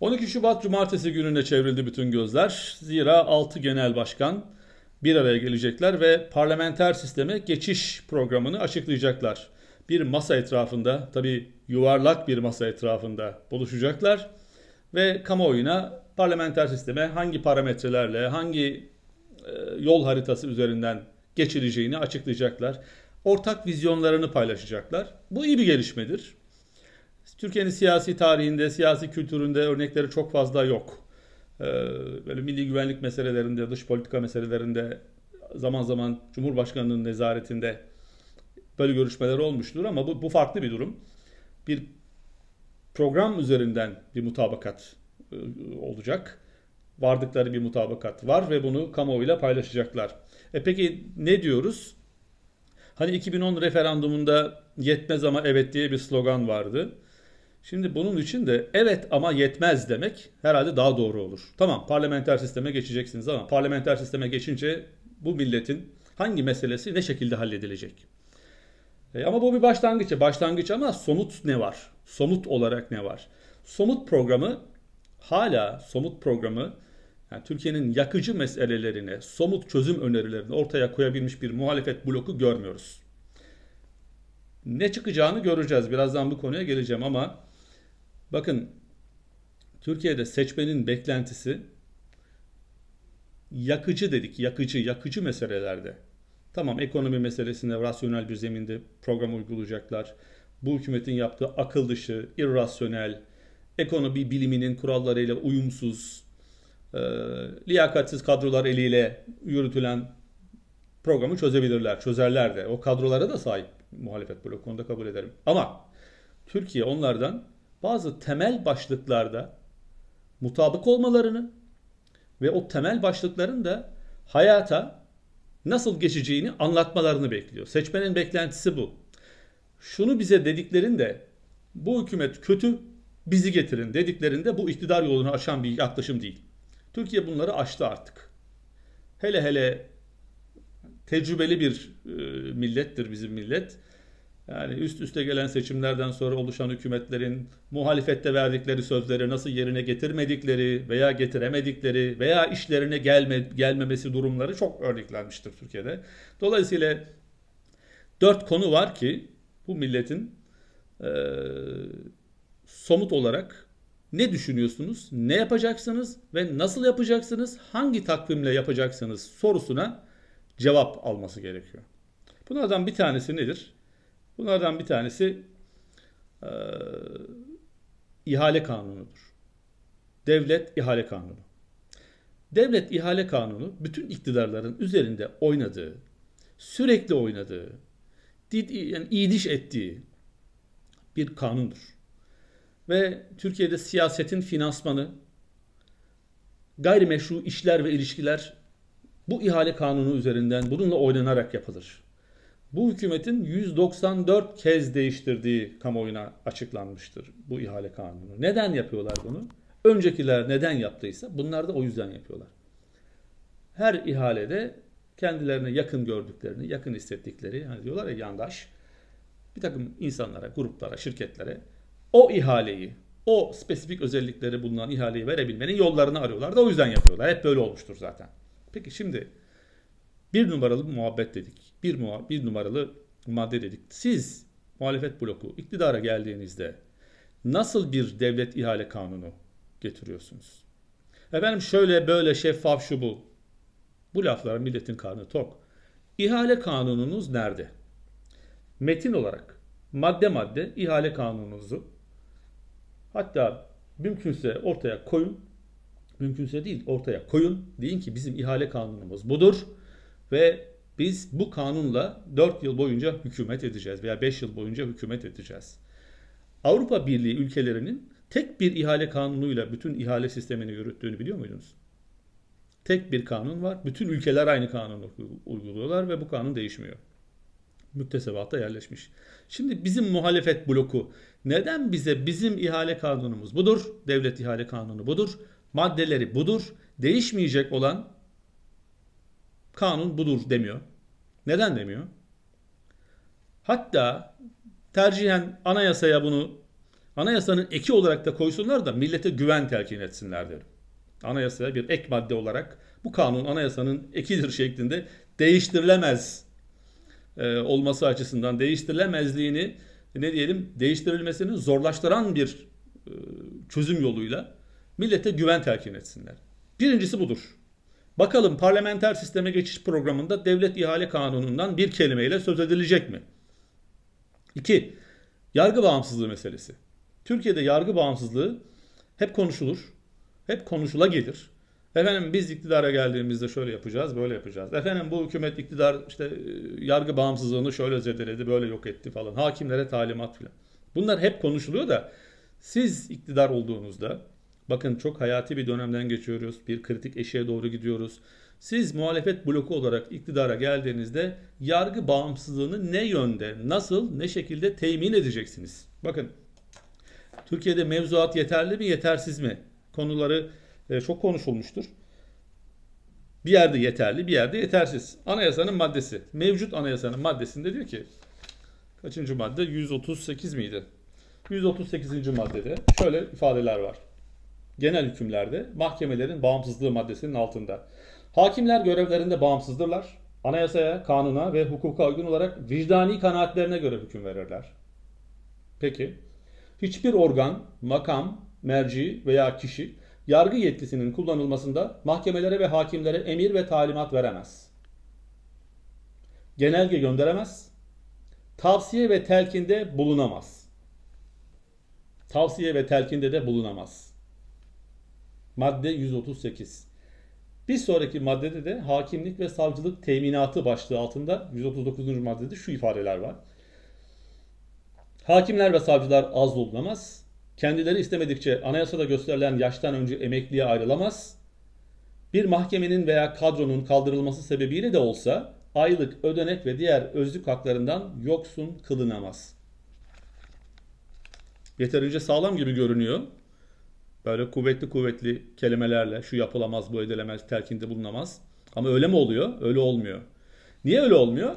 12 Şubat Cumartesi gününe çevrildi bütün gözler. Zira 6 genel başkan bir araya gelecekler ve parlamenter sisteme geçiş programını açıklayacaklar. Bir masa etrafında, tabi yuvarlak bir masa etrafında buluşacaklar ve kamuoyuna parlamenter sisteme hangi parametrelerle, hangi e, yol haritası üzerinden geçileceğini açıklayacaklar. Ortak vizyonlarını paylaşacaklar. Bu iyi bir gelişmedir. Türkiye'nin siyasi tarihinde, siyasi kültüründe örnekleri çok fazla yok. Ee, böyle milli güvenlik meselelerinde, dış politika meselelerinde zaman zaman Cumhurbaşkanı'nın nezaretinde böyle görüşmeler olmuştur ama bu, bu farklı bir durum. Bir program üzerinden bir mutabakat e, olacak. Vardıkları bir mutabakat var ve bunu kamuoyuyla paylaşacaklar. E peki ne diyoruz? Hani 2010 referandumunda yetmez ama evet diye bir slogan vardı. Şimdi bunun için de evet ama yetmez demek herhalde daha doğru olur. Tamam parlamenter sisteme geçeceksiniz ama parlamenter sisteme geçince bu milletin hangi meselesi ne şekilde halledilecek? E, ama bu bir başlangıç. Başlangıç ama somut ne var? Somut olarak ne var? Somut programı hala somut programı yani Türkiye'nin yakıcı meselelerine, somut çözüm önerilerini ortaya koyabilmiş bir muhalefet bloku görmüyoruz. Ne çıkacağını göreceğiz. Birazdan bu konuya geleceğim ama Bakın Türkiye'de seçmenin beklentisi yakıcı dedik. Yakıcı, yakıcı meselelerde. Tamam ekonomi meselesinde rasyonel bir zeminde program uygulayacaklar. Bu hükümetin yaptığı akıl dışı, irrasyonel, ekonomi biliminin kurallarıyla uyumsuz, e, liyakatsiz kadrolar eliyle yürütülen programı çözebilirler, çözerler de. O kadrolara da sahip muhalefet bloku, konuda kabul ederim. Ama Türkiye onlardan bazı temel başlıklarda mutabık olmalarını ve o temel başlıkların da hayata nasıl geçeceğini anlatmalarını bekliyor. Seçmenin beklentisi bu. Şunu bize dediklerinde bu hükümet kötü bizi getirin dediklerinde bu iktidar yolunu aşan bir yaklaşım değil. Türkiye bunları aştı artık. Hele hele tecrübeli bir e, millettir bizim millet. Yani üst üste gelen seçimlerden sonra oluşan hükümetlerin muhalefette verdikleri sözleri nasıl yerine getirmedikleri veya getiremedikleri veya işlerine gelme, gelmemesi durumları çok örneklenmiştir Türkiye'de. Dolayısıyla dört konu var ki bu milletin e, somut olarak ne düşünüyorsunuz, ne yapacaksınız ve nasıl yapacaksınız, hangi takvimle yapacaksınız sorusuna cevap alması gerekiyor. Bunlardan bir tanesi nedir? Bunlardan bir tanesi e, ihale kanunudur. Devlet ihale kanunu. Devlet ihale kanunu bütün iktidarların üzerinde oynadığı, sürekli oynadığı, yani iyiliş ettiği bir kanundur. Ve Türkiye'de siyasetin finansmanı, gayrimeşru işler ve ilişkiler bu ihale kanunu üzerinden bununla oynanarak yapılır bu hükümetin 194 kez değiştirdiği kamuoyuna açıklanmıştır bu ihale kanunu. Neden yapıyorlar bunu? Öncekiler neden yaptıysa bunlar da o yüzden yapıyorlar. Her ihalede kendilerine yakın gördüklerini, yakın hissettikleri, hani diyorlar ya yandaş, bir takım insanlara, gruplara, şirketlere o ihaleyi, o spesifik özellikleri bulunan ihaleyi verebilmenin yollarını arıyorlar da o yüzden yapıyorlar. Hep böyle olmuştur zaten. Peki şimdi bir numaralı bir muhabbet dedik bir, bir numaralı madde dedik. Siz muhalefet bloku iktidara geldiğinizde nasıl bir devlet ihale kanunu getiriyorsunuz? Efendim şöyle böyle şeffaf şu bu. Bu laflar milletin karnı tok. İhale kanununuz nerede? Metin olarak madde madde ihale kanununuzu hatta mümkünse ortaya koyun. Mümkünse değil ortaya koyun. Deyin ki bizim ihale kanunumuz budur ve biz bu kanunla 4 yıl boyunca hükümet edeceğiz veya 5 yıl boyunca hükümet edeceğiz. Avrupa Birliği ülkelerinin tek bir ihale kanunuyla bütün ihale sistemini yürüttüğünü biliyor muydunuz? Tek bir kanun var. Bütün ülkeler aynı kanunu uyguluyorlar ve bu kanun değişmiyor. Müktesebatta yerleşmiş. Şimdi bizim muhalefet bloku neden bize bizim ihale kanunumuz budur, devlet ihale kanunu budur, maddeleri budur, değişmeyecek olan Kanun budur demiyor. Neden demiyor? Hatta tercihen anayasaya bunu anayasanın eki olarak da koysunlar da millete güven telkin etsinler derim. Anayasaya bir ek madde olarak bu kanun anayasanın ekidir şeklinde değiştirilemez e, olması açısından değiştirilemezliğini ne diyelim değiştirilmesini zorlaştıran bir e, çözüm yoluyla millete güven telkin etsinler. Birincisi budur. Bakalım parlamenter sisteme geçiş programında devlet ihale kanunundan bir kelimeyle söz edilecek mi? 2. Yargı bağımsızlığı meselesi. Türkiye'de yargı bağımsızlığı hep konuşulur. Hep konuşula gelir. Efendim biz iktidara geldiğimizde şöyle yapacağız, böyle yapacağız. Efendim bu hükümet iktidar işte e, yargı bağımsızlığını şöyle zedeledi, böyle yok etti falan. Hakimlere talimat filan. Bunlar hep konuşuluyor da siz iktidar olduğunuzda Bakın çok hayati bir dönemden geçiyoruz. Bir kritik eşiğe doğru gidiyoruz. Siz muhalefet bloku olarak iktidara geldiğinizde yargı bağımsızlığını ne yönde, nasıl, ne şekilde temin edeceksiniz? Bakın Türkiye'de mevzuat yeterli mi, yetersiz mi? Konuları e, çok konuşulmuştur. Bir yerde yeterli, bir yerde yetersiz. Anayasanın maddesi. Mevcut anayasanın maddesinde diyor ki kaçıncı madde? 138 miydi? 138. maddede şöyle ifadeler var genel hükümlerde mahkemelerin bağımsızlığı maddesinin altında. Hakimler görevlerinde bağımsızdırlar. Anayasaya, kanuna ve hukuka uygun olarak vicdani kanaatlerine göre hüküm verirler. Peki, hiçbir organ, makam, merci veya kişi yargı yetkisinin kullanılmasında mahkemelere ve hakimlere emir ve talimat veremez. Genelge gönderemez. Tavsiye ve telkinde bulunamaz. Tavsiye ve telkinde de bulunamaz. Madde 138. Bir sonraki maddede de hakimlik ve savcılık teminatı başlığı altında 139. maddede şu ifadeler var. Hakimler ve savcılar az olunamaz. Kendileri istemedikçe anayasada gösterilen yaştan önce emekliye ayrılamaz. Bir mahkemenin veya kadronun kaldırılması sebebiyle de olsa aylık, ödenek ve diğer özlük haklarından yoksun kılınamaz. Yeterince sağlam gibi görünüyor. Böyle kuvvetli kuvvetli kelimelerle şu yapılamaz, bu edilemez, terkinde bulunamaz. Ama öyle mi oluyor? Öyle olmuyor. Niye öyle olmuyor?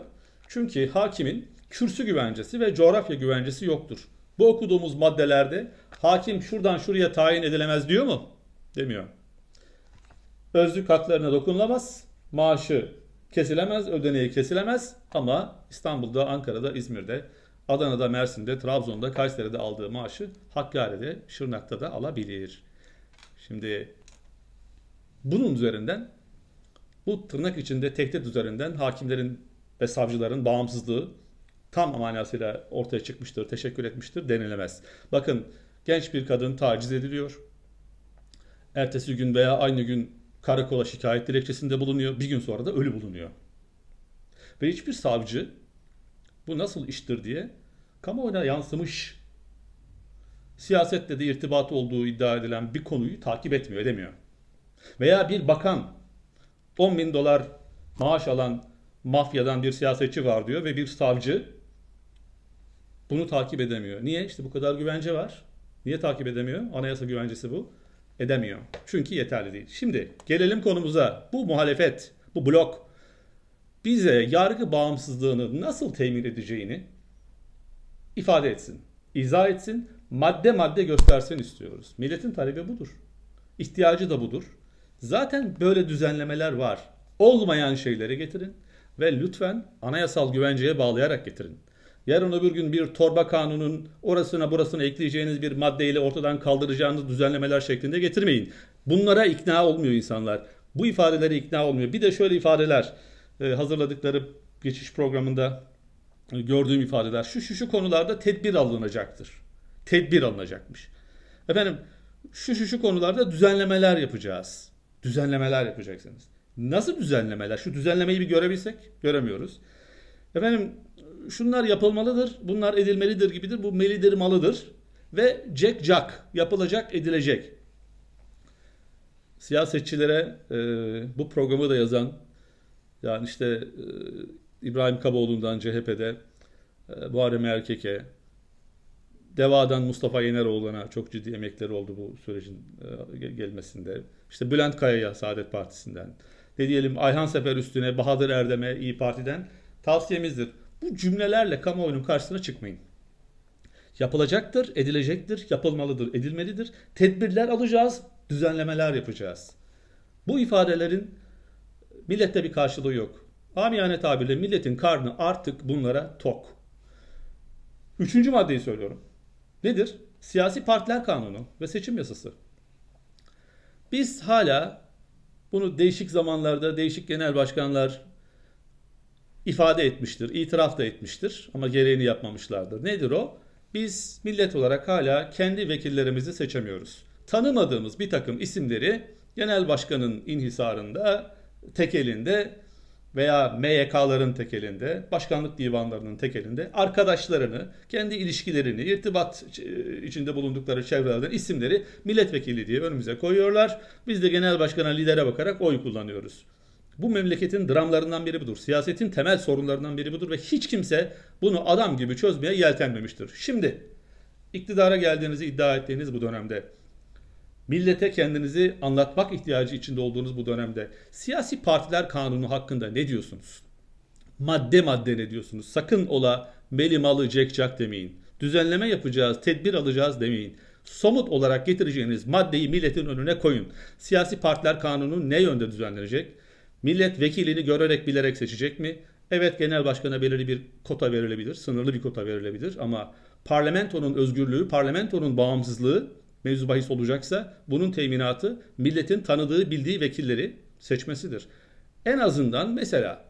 Çünkü hakimin kürsü güvencesi ve coğrafya güvencesi yoktur. Bu okuduğumuz maddelerde hakim şuradan şuraya tayin edilemez diyor mu? Demiyor. Özlük haklarına dokunulamaz. Maaşı kesilemez, ödeneği kesilemez ama İstanbul'da, Ankara'da, İzmir'de Adana'da, Mersin'de, Trabzon'da, Kayseri'de aldığı maaşı Hakkari'de, Şırnak'ta da alabilir. Şimdi bunun üzerinden bu tırnak içinde tehdit üzerinden hakimlerin ve savcıların bağımsızlığı tam manasıyla ortaya çıkmıştır, teşekkür etmiştir denilemez. Bakın genç bir kadın taciz ediliyor. Ertesi gün veya aynı gün karakola şikayet dilekçesinde bulunuyor. Bir gün sonra da ölü bulunuyor. Ve hiçbir savcı bu nasıl iştir diye kamuoyuna yansımış siyasetle de irtibatı olduğu iddia edilen bir konuyu takip etmiyor, edemiyor. Veya bir bakan 10 bin dolar maaş alan mafyadan bir siyasetçi var diyor ve bir savcı bunu takip edemiyor. Niye? İşte bu kadar güvence var. Niye takip edemiyor? Anayasa güvencesi bu. Edemiyor. Çünkü yeterli değil. Şimdi gelelim konumuza. Bu muhalefet, bu blok bize yargı bağımsızlığını nasıl temin edeceğini ifade etsin, izah etsin, madde madde göstersin istiyoruz. Milletin talebi budur. İhtiyacı da budur. Zaten böyle düzenlemeler var. Olmayan şeyleri getirin ve lütfen anayasal güvenceye bağlayarak getirin. Yarın öbür gün bir torba kanunun orasına burasına ekleyeceğiniz bir maddeyle ortadan kaldıracağınız düzenlemeler şeklinde getirmeyin. Bunlara ikna olmuyor insanlar. Bu ifadeleri ikna olmuyor. Bir de şöyle ifadeler. E, hazırladıkları geçiş programında gördüğüm ifadeler şu şu şu konularda tedbir alınacaktır. Tedbir alınacakmış. Efendim şu şu şu konularda düzenlemeler yapacağız. Düzenlemeler yapacaksınız. Nasıl düzenlemeler? Şu düzenlemeyi bir görebilsek göremiyoruz. Efendim şunlar yapılmalıdır, bunlar edilmelidir gibidir, bu melidir malıdır ve cek cak yapılacak edilecek. Siyasetçilere e, bu programı da yazan yani işte e, İbrahim Kaboğlu'ndan CHP'de e, Muharrem Erkek'e, Deva'dan Mustafa Yeneroğlu'na çok ciddi emekleri oldu bu sürecin e, gelmesinde. İşte Bülent Kaya'ya Saadet Partisi'nden. Ne diyelim Ayhan Sefer Üstüne, Bahadır Erdem'e İyi Parti'den tavsiyemizdir. Bu cümlelerle kamuoyunun karşısına çıkmayın. Yapılacaktır, edilecektir, yapılmalıdır, edilmelidir. Tedbirler alacağız, düzenlemeler yapacağız. Bu ifadelerin millette bir karşılığı yok. Amiyane tabirle milletin karnı artık bunlara tok. Üçüncü maddeyi söylüyorum. Nedir? Siyasi partiler kanunu ve seçim yasası. Biz hala bunu değişik zamanlarda değişik genel başkanlar ifade etmiştir, itiraf da etmiştir ama gereğini yapmamışlardır. Nedir o? Biz millet olarak hala kendi vekillerimizi seçemiyoruz. Tanımadığımız bir takım isimleri genel başkanın inhisarında tek elinde veya MYK'ların tekelinde, başkanlık divanlarının tekelinde arkadaşlarını, kendi ilişkilerini, irtibat e, içinde bulundukları çevrelerden isimleri milletvekili diye önümüze koyuyorlar. Biz de genel başkana lidere bakarak oy kullanıyoruz. Bu memleketin dramlarından biri budur. Siyasetin temel sorunlarından biri budur ve hiç kimse bunu adam gibi çözmeye yeltenmemiştir. Şimdi iktidara geldiğinizi iddia ettiğiniz bu dönemde millete kendinizi anlatmak ihtiyacı içinde olduğunuz bu dönemde siyasi partiler kanunu hakkında ne diyorsunuz? Madde madde ne diyorsunuz? Sakın ola meli malı cek cak demeyin. Düzenleme yapacağız, tedbir alacağız demeyin. Somut olarak getireceğiniz maddeyi milletin önüne koyun. Siyasi partiler kanunu ne yönde düzenlenecek? Millet vekilini görerek bilerek seçecek mi? Evet genel başkana belirli bir kota verilebilir, sınırlı bir kota verilebilir ama parlamentonun özgürlüğü, parlamentonun bağımsızlığı mevzu bahis olacaksa bunun teminatı milletin tanıdığı, bildiği vekilleri seçmesidir. En azından mesela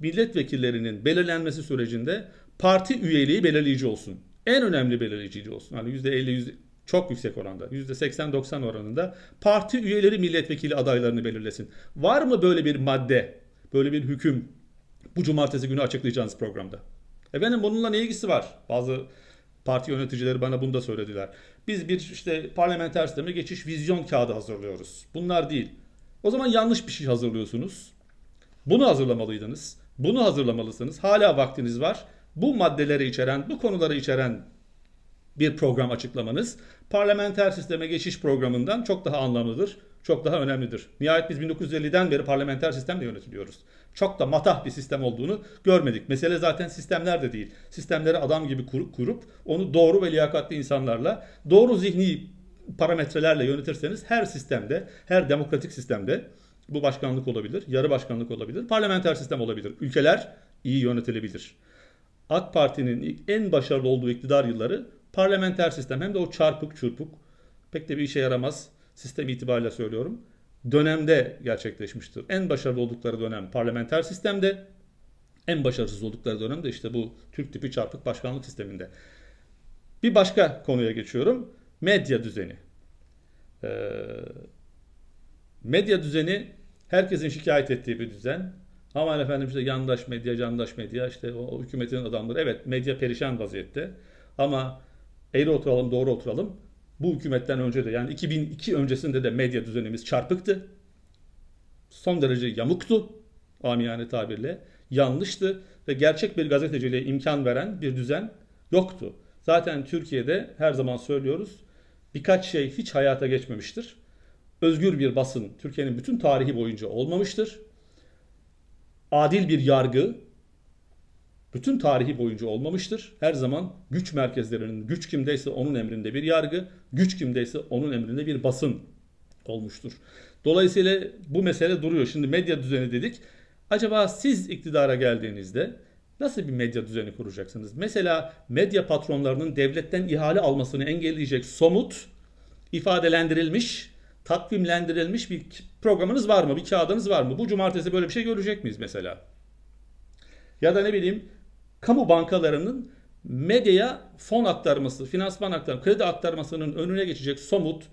milletvekillerinin belirlenmesi sürecinde parti üyeliği belirleyici olsun. En önemli belirleyici olsun. Hani %50 yüzde çok yüksek oranda %80-90 oranında parti üyeleri milletvekili adaylarını belirlesin. Var mı böyle bir madde, böyle bir hüküm bu cumartesi günü açıklayacağınız programda? Efendim bununla ne ilgisi var? Bazı parti yöneticileri bana bunu da söylediler. Biz bir işte parlamenter sisteme geçiş vizyon kağıdı hazırlıyoruz. Bunlar değil. O zaman yanlış bir şey hazırlıyorsunuz. Bunu hazırlamalıydınız. Bunu hazırlamalısınız. Hala vaktiniz var. Bu maddeleri içeren, bu konuları içeren bir program açıklamanız parlamenter sisteme geçiş programından çok daha anlamlıdır çok daha önemlidir. Nihayet biz 1950'den beri parlamenter sistemle yönetiliyoruz. Çok da matah bir sistem olduğunu görmedik. Mesele zaten sistemler de değil. Sistemleri adam gibi kurup, kurup onu doğru ve liyakatli insanlarla, doğru zihni parametrelerle yönetirseniz her sistemde, her demokratik sistemde bu başkanlık olabilir, yarı başkanlık olabilir, parlamenter sistem olabilir. Ülkeler iyi yönetilebilir. AK Parti'nin en başarılı olduğu iktidar yılları parlamenter sistem hem de o çarpık çırpık pek de bir işe yaramaz sistem itibariyle söylüyorum dönemde gerçekleşmiştir. En başarılı oldukları dönem parlamenter sistemde, en başarısız oldukları dönem de işte bu Türk tipi çarpık başkanlık sisteminde. Bir başka konuya geçiyorum. Medya düzeni. Ee, medya düzeni herkesin şikayet ettiği bir düzen. Aman efendim işte yandaş medya, yandaş medya işte o, o hükümetin adamları. Evet medya perişan vaziyette ama eğri oturalım doğru oturalım bu hükümetten önce de yani 2002 öncesinde de medya düzenimiz çarpıktı. Son derece yamuktu amiyane tabirle. Yanlıştı ve gerçek bir gazeteciliğe imkan veren bir düzen yoktu. Zaten Türkiye'de her zaman söylüyoruz birkaç şey hiç hayata geçmemiştir. Özgür bir basın Türkiye'nin bütün tarihi boyunca olmamıştır. Adil bir yargı, bütün tarihi boyunca olmamıştır. Her zaman güç merkezlerinin güç kimdeyse onun emrinde bir yargı, güç kimdeyse onun emrinde bir basın olmuştur. Dolayısıyla bu mesele duruyor. Şimdi medya düzeni dedik. Acaba siz iktidara geldiğinizde nasıl bir medya düzeni kuracaksınız? Mesela medya patronlarının devletten ihale almasını engelleyecek somut, ifadelendirilmiş, takvimlendirilmiş bir programınız var mı? Bir kağıdınız var mı? Bu cumartesi böyle bir şey görecek miyiz mesela? Ya da ne bileyim kamu bankalarının medyaya fon aktarması, finansman aktarması, kredi aktarmasının önüne geçecek somut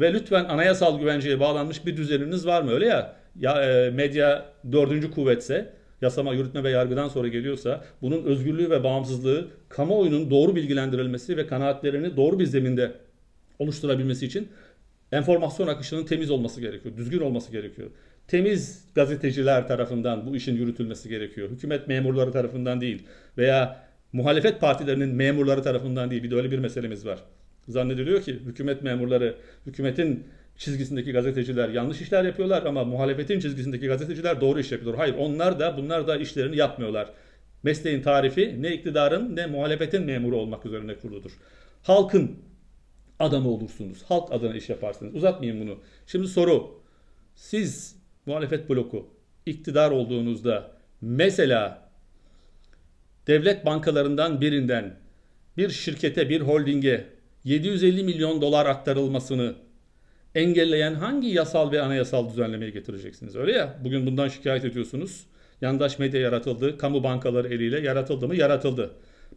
ve lütfen anayasal güvenceye bağlanmış bir düzeniniz var mı? Öyle ya, ya e, medya dördüncü kuvvetse, yasama, yürütme ve yargıdan sonra geliyorsa bunun özgürlüğü ve bağımsızlığı kamuoyunun doğru bilgilendirilmesi ve kanaatlerini doğru bir zeminde oluşturabilmesi için enformasyon akışının temiz olması gerekiyor, düzgün olması gerekiyor temiz gazeteciler tarafından bu işin yürütülmesi gerekiyor. Hükümet memurları tarafından değil veya muhalefet partilerinin memurları tarafından değil. Bir de öyle bir meselemiz var. Zannediliyor ki hükümet memurları, hükümetin çizgisindeki gazeteciler yanlış işler yapıyorlar ama muhalefetin çizgisindeki gazeteciler doğru iş yapıyorlar. Hayır onlar da bunlar da işlerini yapmıyorlar. Mesleğin tarifi ne iktidarın ne muhalefetin memuru olmak üzerine kuruludur. Halkın adamı olursunuz. Halk adına iş yaparsınız. Uzatmayayım bunu. Şimdi soru. Siz muhalefet bloku iktidar olduğunuzda mesela devlet bankalarından birinden bir şirkete, bir holdinge 750 milyon dolar aktarılmasını engelleyen hangi yasal ve anayasal düzenlemeyi getireceksiniz? Öyle ya bugün bundan şikayet ediyorsunuz. Yandaş medya yaratıldı, kamu bankaları eliyle yaratıldı mı? Yaratıldı.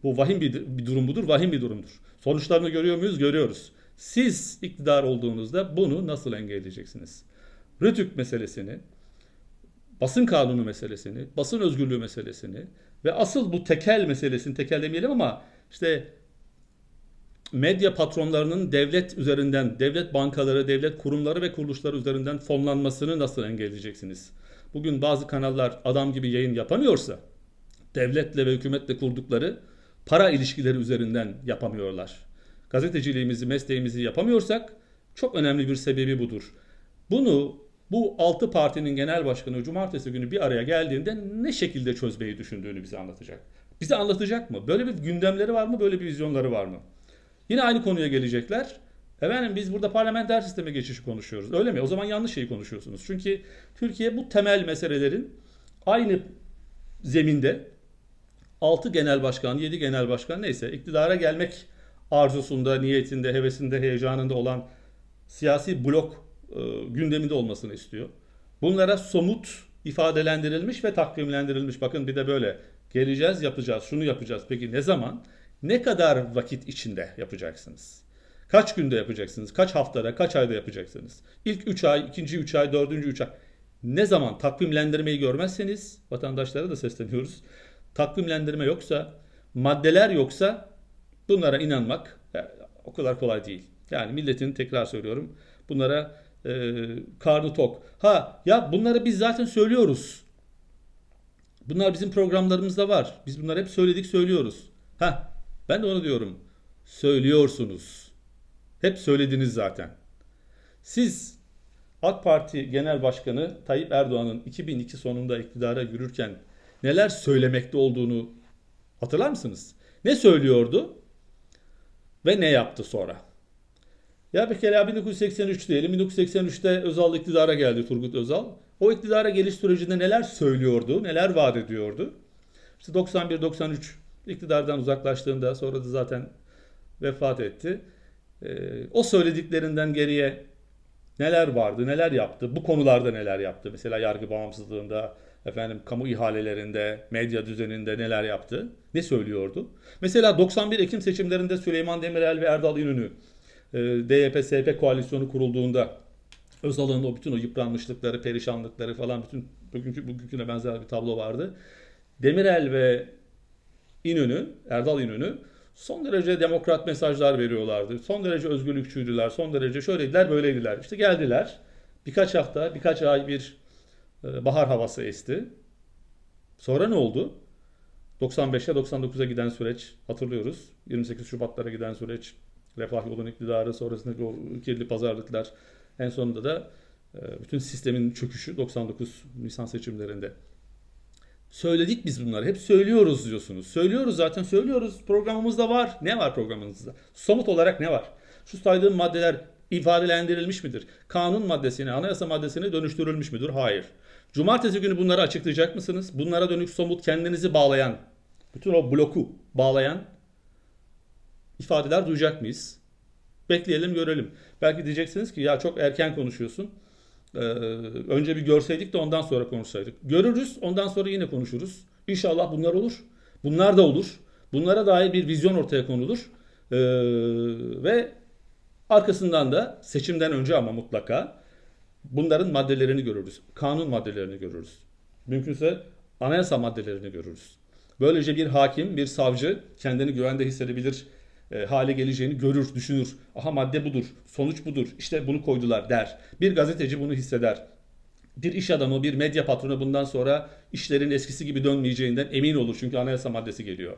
Bu vahim bir, bir durum budur, vahim bir durumdur. Sonuçlarını görüyor muyuz? Görüyoruz. Siz iktidar olduğunuzda bunu nasıl engelleyeceksiniz? Rütük meselesini, basın kanunu meselesini, basın özgürlüğü meselesini ve asıl bu tekel meselesini tekel demeyelim ama işte medya patronlarının devlet üzerinden, devlet bankaları, devlet kurumları ve kuruluşları üzerinden fonlanmasını nasıl engelleyeceksiniz? Bugün bazı kanallar adam gibi yayın yapamıyorsa devletle ve hükümetle kurdukları para ilişkileri üzerinden yapamıyorlar. Gazeteciliğimizi, mesleğimizi yapamıyorsak çok önemli bir sebebi budur. Bunu bu 6 partinin genel başkanı cumartesi günü bir araya geldiğinde ne şekilde çözmeyi düşündüğünü bize anlatacak. Bize anlatacak mı? Böyle bir gündemleri var mı? Böyle bir vizyonları var mı? Yine aynı konuya gelecekler. Efendim biz burada parlamenter sisteme geçişi konuşuyoruz. Öyle mi? O zaman yanlış şeyi konuşuyorsunuz. Çünkü Türkiye bu temel meselelerin aynı zeminde 6 genel başkan, 7 genel başkan neyse iktidara gelmek arzusunda, niyetinde, hevesinde, heyecanında olan siyasi blok e, gündeminde olmasını istiyor. Bunlara somut ifadelendirilmiş ve takvimlendirilmiş. Bakın bir de böyle geleceğiz yapacağız şunu yapacağız. Peki ne zaman? Ne kadar vakit içinde yapacaksınız? Kaç günde yapacaksınız? Kaç haftada, kaç ayda yapacaksınız? İlk 3 ay, ikinci 3 ay, dördüncü 3 ay. Ne zaman takvimlendirmeyi görmezseniz vatandaşlara da sesleniyoruz. Takvimlendirme yoksa, maddeler yoksa bunlara inanmak e, o kadar kolay değil. Yani milletin tekrar söylüyorum bunlara e, karnı tok. Ha ya bunları biz zaten söylüyoruz. Bunlar bizim programlarımızda var. Biz bunları hep söyledik söylüyoruz. Ha ben de onu diyorum. Söylüyorsunuz. Hep söylediniz zaten. Siz AK Parti Genel Başkanı Tayyip Erdoğan'ın 2002 sonunda iktidara yürürken neler söylemekte olduğunu hatırlar mısınız? Ne söylüyordu ve ne yaptı sonra? Ya bir 1983 diyelim. 1983'te Özal iktidara geldi Turgut Özal. O iktidara geliş sürecinde neler söylüyordu, neler vaat ediyordu? İşte 91-93 iktidardan uzaklaştığında sonra da zaten vefat etti. Ee, o söylediklerinden geriye neler vardı, neler yaptı, bu konularda neler yaptı? Mesela yargı bağımsızlığında, efendim kamu ihalelerinde, medya düzeninde neler yaptı, ne söylüyordu? Mesela 91 Ekim seçimlerinde Süleyman Demirel ve Erdal İnönü e, ee, DYP-SP koalisyonu kurulduğunda Özal'ın o bütün o yıpranmışlıkları, perişanlıkları falan bütün bugünkü bugünküne benzer bir tablo vardı. Demirel ve İnönü, Erdal İnönü son derece demokrat mesajlar veriyorlardı. Son derece özgürlükçüydüler. Son derece şöyleydiler, böyleydiler. İşte geldiler. Birkaç hafta, birkaç ay bir e, bahar havası esti. Sonra ne oldu? 95'e 99'a giden süreç hatırlıyoruz. 28 Şubatlara giden süreç, Refah yolun iktidarı, sonrasındaki o kirli pazarlıklar, en sonunda da e, bütün sistemin çöküşü 99 Nisan seçimlerinde. Söyledik biz bunları. Hep söylüyoruz diyorsunuz. Söylüyoruz zaten söylüyoruz. Programımızda var. Ne var programımızda? Somut olarak ne var? Şu saydığım maddeler ifadelendirilmiş midir? Kanun maddesine, anayasa maddesine dönüştürülmüş müdür? Hayır. Cumartesi günü bunları açıklayacak mısınız? Bunlara dönük somut kendinizi bağlayan, bütün o bloku bağlayan ifadeler duyacak mıyız? Bekleyelim görelim. Belki diyeceksiniz ki ya çok erken konuşuyorsun. Ee, önce bir görseydik de ondan sonra konuşsaydık. Görürüz ondan sonra yine konuşuruz. İnşallah bunlar olur. Bunlar da olur. Bunlara dair bir vizyon ortaya konulur. Ee, ve arkasından da seçimden önce ama mutlaka bunların maddelerini görürüz. Kanun maddelerini görürüz. Mümkünse anayasa maddelerini görürüz. Böylece bir hakim, bir savcı kendini güvende hissedebilir e, hale geleceğini görür, düşünür. Aha madde budur, sonuç budur, işte bunu koydular der. Bir gazeteci bunu hisseder. Bir iş adamı, bir medya patronu bundan sonra işlerin eskisi gibi dönmeyeceğinden emin olur. Çünkü anayasa maddesi geliyor.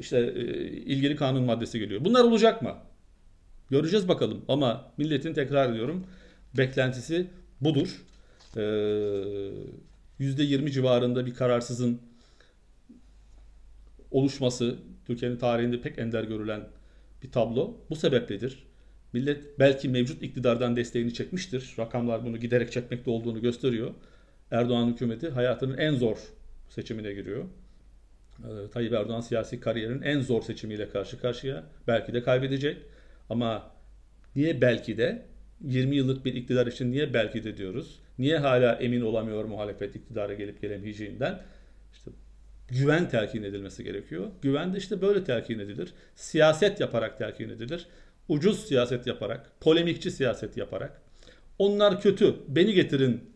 İşte e, ilgili kanun maddesi geliyor. Bunlar olacak mı? Göreceğiz bakalım ama milletin tekrar ediyorum beklentisi budur. Ee, %20 civarında bir kararsızın oluşması Türkiye'nin tarihinde pek ender görülen bir tablo. Bu sebepledir. Millet belki mevcut iktidardan desteğini çekmiştir. Rakamlar bunu giderek çekmekte olduğunu gösteriyor. Erdoğan hükümeti hayatının en zor seçimine giriyor. Ee, Tayyip Erdoğan siyasi kariyerin en zor seçimiyle karşı karşıya. Belki de kaybedecek. Ama niye belki de 20 yıllık bir iktidar için niye belki de diyoruz? Niye hala emin olamıyor muhalefet iktidara gelip gelemeyeceğinden? güven telkin edilmesi gerekiyor. Güven de işte böyle telkin edilir. Siyaset yaparak telkin edilir. Ucuz siyaset yaparak, polemikçi siyaset yaparak. Onlar kötü, beni getirin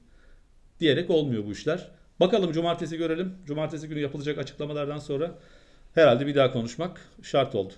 diyerek olmuyor bu işler. Bakalım cumartesi görelim. Cumartesi günü yapılacak açıklamalardan sonra herhalde bir daha konuşmak şart oldu.